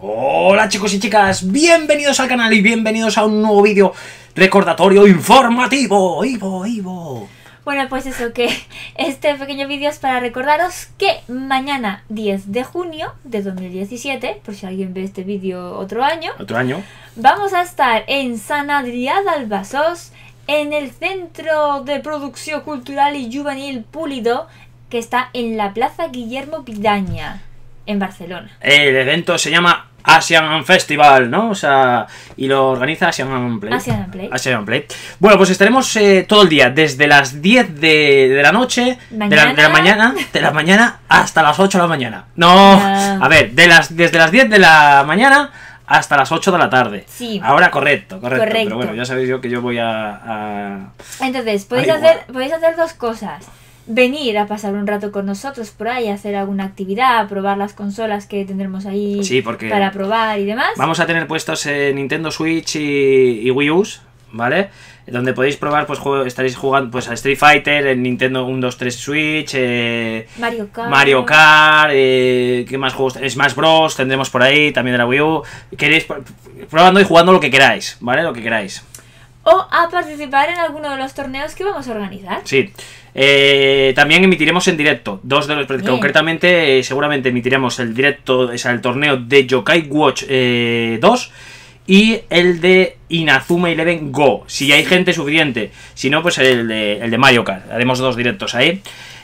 Hola chicos y chicas, bienvenidos al canal y bienvenidos a un nuevo vídeo recordatorio informativo, Ivo, Ivo. Bueno, pues eso que este pequeño vídeo es para recordaros que mañana 10 de junio de 2017, por si alguien ve este vídeo otro año, otro año, vamos a estar en San Adrián del en el Centro de Producción Cultural y Juvenil Pulido, que está en la Plaza Guillermo Pidaña en Barcelona. El evento se llama Asian Festival, ¿no? O sea, y lo organiza Asian Play. Asian Play. Asian Play. Bueno, pues estaremos eh, todo el día, desde las 10 de, la noche, de la, mañana, de la mañana hasta las 8 de la mañana. No, a ver, de las, desde las 10 de la mañana hasta las 8 de la tarde. Sí. Ahora correcto, correcto. Pero bueno, ya sabéis yo que yo voy a... Entonces, podéis, hacer, podéis hacer dos cosas venir a pasar un rato con nosotros por ahí, hacer alguna actividad, probar las consolas que tendremos ahí para probar y demás. Vamos a tener puestos en Nintendo Switch y, Wii U, ¿vale? Donde podéis probar, pues juego, estaréis jugando pues a Street Fighter, en Nintendo 1, 2, 3 Switch, eh, Mario Kart, eh, ¿qué más juegos? Smash Bros. tendremos por ahí, también de la Wii U. Queréis probando y jugando lo que queráis, ¿vale? Lo que queráis o a participar en alguno de los torneos que vamos a organizar. Sí. Eh, también emitiremos en directo. Dos de los, concretamente, eh, seguramente emitiremos el directo, o el torneo de Yokai Watch 2 eh, y el de Inazuma Eleven Go. Si hay gente suficiente. Si no, pues el de, el de Mario Kart. Haremos dos directos ahí.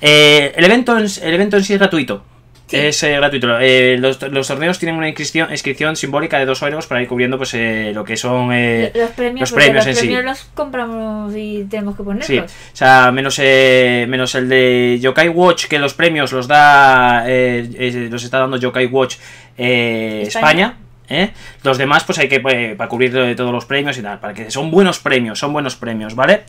el, evento el evento en sí es gratuito. Es eh, gratuito. Eh, los, torneos tienen una inscripción, inscripción simbólica de dos euros para ir cubriendo pues eh, lo que son los premios, los premios los premios los compramos y tenemos que ponerlos. O sea, menos, menos el de Yokai Watch, que los premios los da los está dando Yokai Watch España ¿eh? Los demás, pues hay que, pues, para cubrir eh, todos los premios y tal, para que son buenos premios, son buenos premios, ¿vale?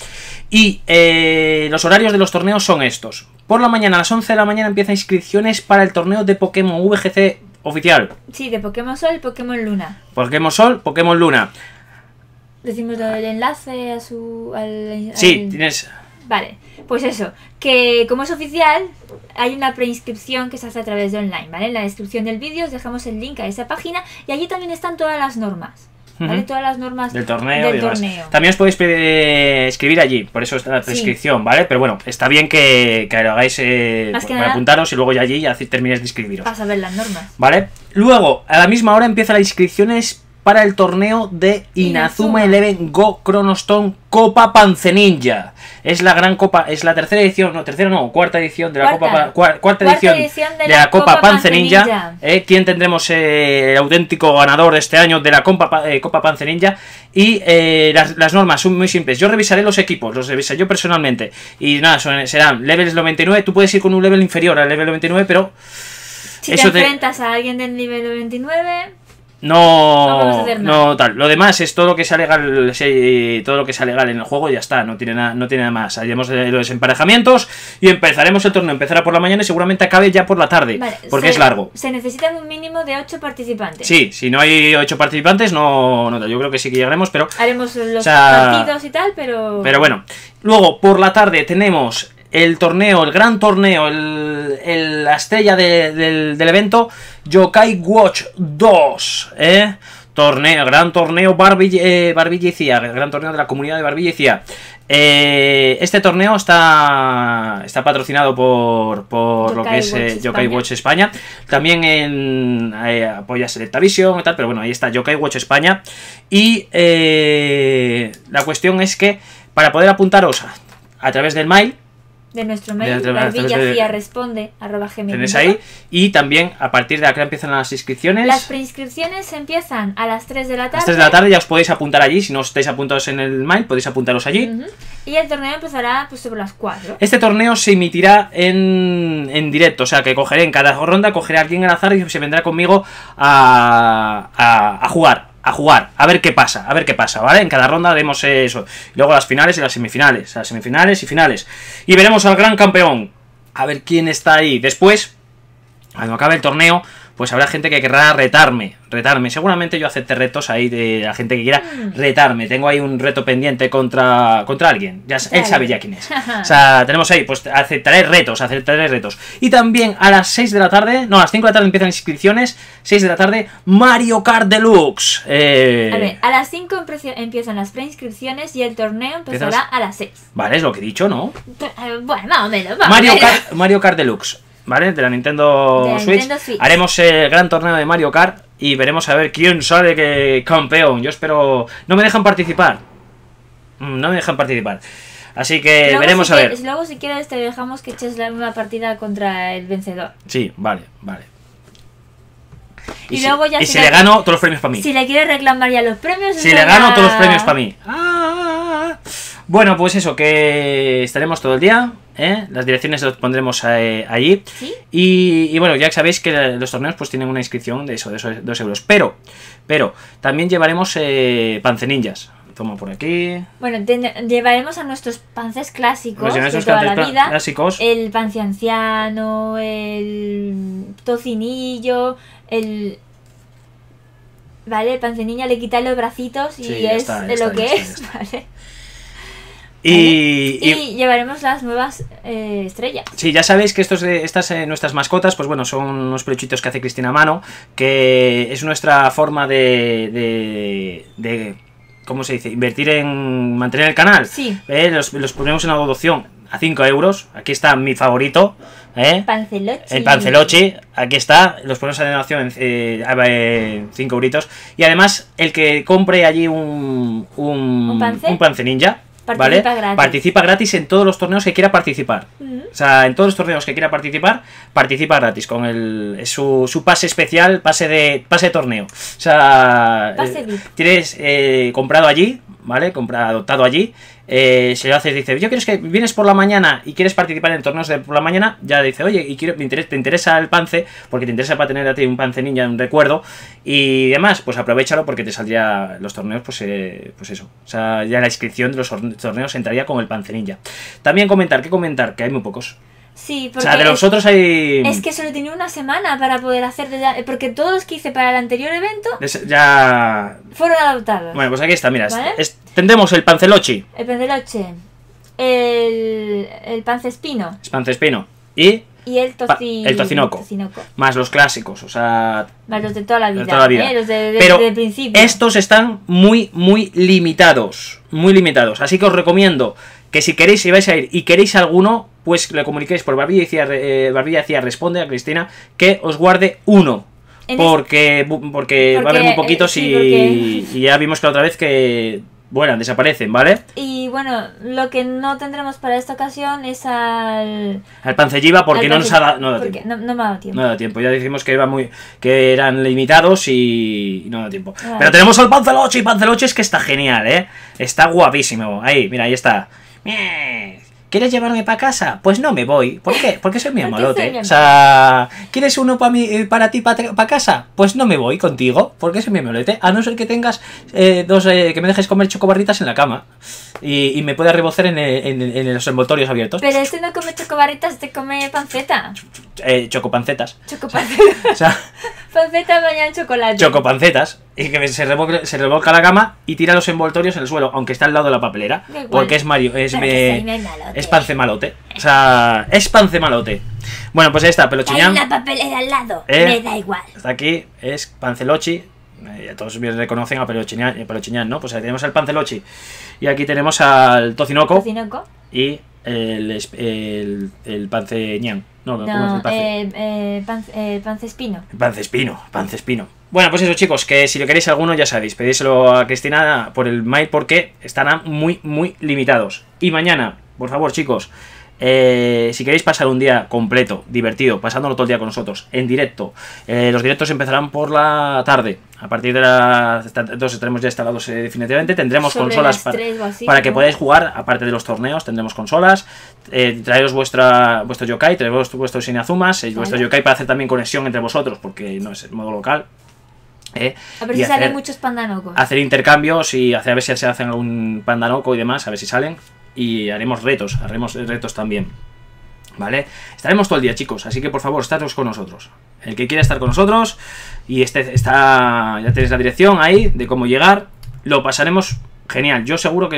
Y eh, los horarios de los torneos son estos. Por la mañana, a las 11 de la mañana, empiezan inscripciones para el torneo de Pokémon VGC oficial. Sí, de Pokémon Sol y Pokémon Luna. Pokémon Sol, Pokémon Luna. Decimos el enlace a su... Sí, tienes... Vale, pues eso, que como es oficial, hay una preinscripción que se hace a través de online, ¿vale? En la descripción del vídeo os dejamos el link a esa página y allí también están todas las normas. ¿Vale? Todas las normas del torneo. Del torneo. También os podéis escribir allí, por eso está la prescripción, ¿vale? Pero bueno, está bien que, lo hagáis para eh, apuntaros y luego ya allí ya terminéis de inscribiros. a ver las normas. ¿Vale? Luego, a la misma hora empieza la inscripciones para el torneo de Inazuma, Eleven Go Chronostone Copa Ninja Es la gran copa, es la tercera edición, no, tercera no, cuarta edición de la Copa cuarta, edición, de, la, Copa, Ninja. Eh, ¿Quién tendremos eh, el auténtico ganador de este año de la eh, Copa, copa Y las, normas son muy simples. Yo revisaré los equipos, los revisaré yo personalmente. Y nada, serán levels 99. Tú puedes ir con un level inferior al level 99, pero. Si te enfrentas a alguien del nivel 99. No, no, tal. Lo demás es todo lo que sea legal, todo lo que sea legal en el juego ya está, no tiene nada, no tiene más. Haremos eh, los emparejamientos y empezaremos el torneo. Empezará por la mañana y seguramente acabe ya por la tarde, porque es largo. Se necesitan un mínimo de 8 participantes. Sí, si no hay 8 participantes, no, no yo creo que sí que llegaremos, pero haremos los partidos y tal, pero Pero bueno, luego por la tarde tenemos el torneo, el gran torneo, la estrella del, del, evento, Yokai Watch 2, ¿eh? Torneo, gran torneo Barbilla, eh, Barbillicia, gran torneo de la comunidad de Barbillicia. Eh, este torneo está, está patrocinado por, por lo que es Yokai Watch España. También en, apoya Selectavision y tal, pero bueno, ahí está Yokai Watch España. Y la cuestión es que para poder apuntaros a través del mail, de nuestro mail, villacía eh, responde arroba Y también a partir de acá empiezan las inscripciones. Las preinscripciones empiezan a las 3 de la tarde. A las 3 de la tarde ya os podéis apuntar allí. Si no estáis apuntados en el mail, podéis apuntaros allí. Y el torneo empezará pues, sobre las 4. Este torneo se emitirá en, en directo. O sea que cogeré en cada ronda, cogeré a alguien al azar y se vendrá conmigo a, a jugar a jugar, a ver qué pasa, a ver qué pasa, ¿vale? En cada ronda vemos eso. Luego las finales y las semifinales, las semifinales y finales. Y veremos al gran campeón, a ver quién está ahí. Después cuando acabe el torneo, pues habrá gente que querrá retarme, retarme. Seguramente yo acepte retos ahí de la gente que quiera mm. retarme. Tengo ahí un reto pendiente contra, contra alguien. Ya, él sabe ya quién es. O sea, tenemos ahí, pues aceptaré retos, aceptaré retos. Y también a las 6 de la tarde, no, a las 5 de la tarde empiezan inscripciones, 6 de la tarde, Mario Kart Deluxe. Eh, a ver, a las 5 empiezan las preinscripciones y el torneo empezará a las 6. Vale, es lo que he dicho, ¿no? Eh, bueno, más o menos. Mario, Mario Kart Deluxe. ¿vale? De la Nintendo, Switch. Haremos el gran torneo de Mario Kart y veremos a ver quién sale que campeón. Yo espero... No me dejan participar. Mm, no me dejan participar. Así que veremos a ver. luego si quieres te dejamos que eches la, misma partida contra el vencedor. Sí, vale, vale. Y, si, luego ya y si, le, gano, todos los premios para mí. Si le quieres reclamar ya los premios. Si le gano, todos los premios para mí. Ah. Bueno, pues eso, que estaremos todo el día ¿eh? Las direcciones las pondremos eh, allí. Y, bueno, ya sabéis que los torneos pues tienen una inscripción de eso, de esos 2 euros. Pero, pero, también llevaremos eh, panceninjas. Toma por aquí. Bueno, llevaremos a nuestros pances clásicos pues de toda la vida. Clásicos. El pance anciano, el tocinillo, el... Vale, el pancenilla le quita los bracitos y es de lo que es, ¿vale? Y, llevaremos las nuevas eh, estrellas. Sí, ya sabéis que estos eh, estas eh, nuestras mascotas, pues bueno, son unos peluchitos que hace Cristina Mano, que es nuestra forma de, de, ¿cómo se dice? Invertir en mantener el canal. Sí. los, ponemos en adopción a 5 euros. Aquí está mi favorito. ¿eh? Pancelochi. El Pancelochi. Aquí está. Los ponemos en adopción A 5 euritos. Y además, el que compre allí un, un, Participa gratis. Participa gratis en todos los torneos que quiera participar. O sea, en todos los torneos que quiera participar, participa gratis con el, su, su pase especial, pase de pase de torneo. O sea, eh, tienes eh, comprado allí ¿vale? adoptado allí. Eh, se lo haces, dice, yo quiero que vienes por la mañana y quieres participar en torneos de por la mañana, ya dice, oye, y quiero, te interesa el pance, porque te interesa para tener a ti un pance ninja, un recuerdo, y demás, pues aprovechalo porque te saldría los torneos, pues, eh, pues eso. O sea, ya la inscripción de los torneos entraría con el pance ninja. También comentar, ¿qué comentar? Que hay muy pocos. Sí, porque. O sea, de los otros hay. Es que solo tenía una semana para poder hacer. De, eh, porque todos los que hice para el anterior evento. ya. Fueron adoptados. Bueno, pues aquí está, mira. tendremos el pancelochi. El panceloche. El. El pancespino. El pancespino. Y. Y el, tocino el tocinoco. Más los clásicos, o sea. Más los de toda la vida. Toda la vida. ¿eh? Los de, principio. Estos están muy, muy limitados. Muy limitados. Así que os recomiendo que si queréis, y vais a ir y queréis alguno, pues le comuniquéis por Barbilla y eh, Barbilla decía Responde a Cristina que os guarde uno. Porque, porque, va a haber muy poquitos eh, y, ya vimos que otra vez que, bueno, desaparecen, ¿vale? Y bueno, lo que no tendremos para esta ocasión es al... Al Pancelliva porque no nos ha dado... tiempo. No, me ha dado tiempo. No da tiempo, ya decimos que, iba muy, que eran limitados y, no dado tiempo. Pero tenemos al Panceloche y Panceloche es que está genial, ¿eh? Está guapísimo. Ahí, mira, ahí está. ¿Quieres llevarme para casa? Pues no me voy. ¿Por qué? Porque soy mi amolote. O sea, ¿quieres uno para mí, eh, para ti, para pa casa? Pues no me voy contigo, porque soy mi amolote. A no ser que tengas eh, dos, eh, que me dejes comer chocobarritas en la cama y, me pueda rebocer en, los envoltorios abiertos. Pero este no come chocobarritas, te este come panceta eh, chocopancetas. Chocopancetas. O sea, pancetas bañan chocolate. Chocopancetas. Y que se revolca, la gama y tira los envoltorios en el suelo, aunque está al lado de la papelera. Porque es Mario. Es, es pancemalote. O sea, es pancemalote. Bueno, pues ahí está, pelochiñán. Hay una papelera al lado. Eh, me da igual. Hasta aquí es pancelochi. Eh, todos bien reconocen a eh, Pelochiñán, ¿no? Pues ahí tenemos al Pancelochi. Y aquí tenemos al Tocinoco. Tocinoco. Y el, el, el No, no el pance? Eh, eh, eh, pancespino. Pancespino, pancespino. Bueno, pues eso chicos, que si lo queréis alguno ya sabéis, pedíselo a Cristina por el mail porque estarán muy, muy limitados. Y mañana, por favor chicos, eh, si queréis pasar un día completo, divertido, pasándolo todo el día con nosotros, en directo, eh, los directos empezarán por la tarde. A partir de las 2 estaremos ya instalados eh, definitivamente. Tendremos consolas para, que podáis jugar, aparte de los torneos, tendremos consolas. traeros vuestra, vuestro yokai, traeros vuestro sinazumas, vuestro yokai para hacer también conexión entre vosotros, porque no es el modo local. A ver si salen muchos pandanocos. Hacer intercambios y hacer, a ver si se hacen algún pandanoco y demás, a ver si salen y haremos retos, haremos retos también. ¿Vale? Estaremos todo el día, chicos, así que por favor, estaros con nosotros. El que quiera estar con nosotros, y este está. Ya tenéis la dirección ahí de cómo llegar. Lo pasaremos genial. Yo seguro que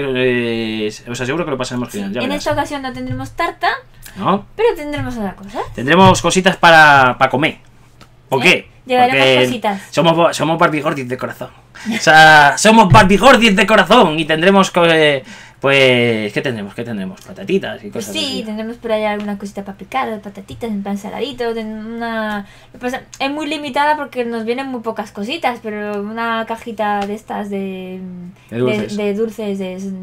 eh, os aseguro que lo pasaremos genial. en esta ocasión no tendremos tarta, ¿no? pero tendremos otra cosa. Tendremos cositas para, para comer. ¿Por ¿Eh? qué? Llevaremos cositas. Somos, somos Barbie de corazón. o sea, somos Barbie de corazón y tendremos. Pues, ¿qué tendremos? ¿Qué tendremos? Patatitas y pues cosas sí, así. tendremos por allá alguna cosita para picar, patatitas, en pan saladito, una... Pues, es muy limitada porque nos vienen muy pocas cositas, pero una cajita de estas de... dulces.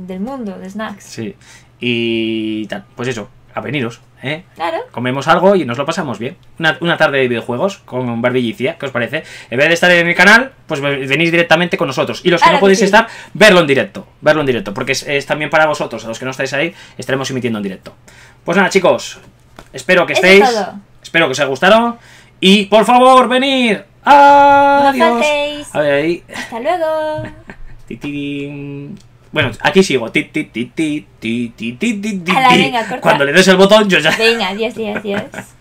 del mundo, de snacks. Sí, y tal, pues eso, a veniros. ¿eh? Claro. Comemos algo y nos lo pasamos bien. Una, tarde de videojuegos con Barbillicia, ¿qué os parece? En vez de estar en el canal, pues venís directamente con nosotros. Y los que no podéis estar, verlo en directo. Verlo en directo, porque es, también para vosotros, a los que no estáis ahí, estaremos emitiendo en directo. Pues nada, chicos, espero que estéis. Espero que os haya gustado. Y por favor, venid. Adiós. No a ahí. Hasta luego. Bueno, aquí sigo. Ti, ti, ti, ti, ti, ti, ti, ti, ti. venga, corta. Cuando le des el botón, yo ya. Venga, yes, yes, yes.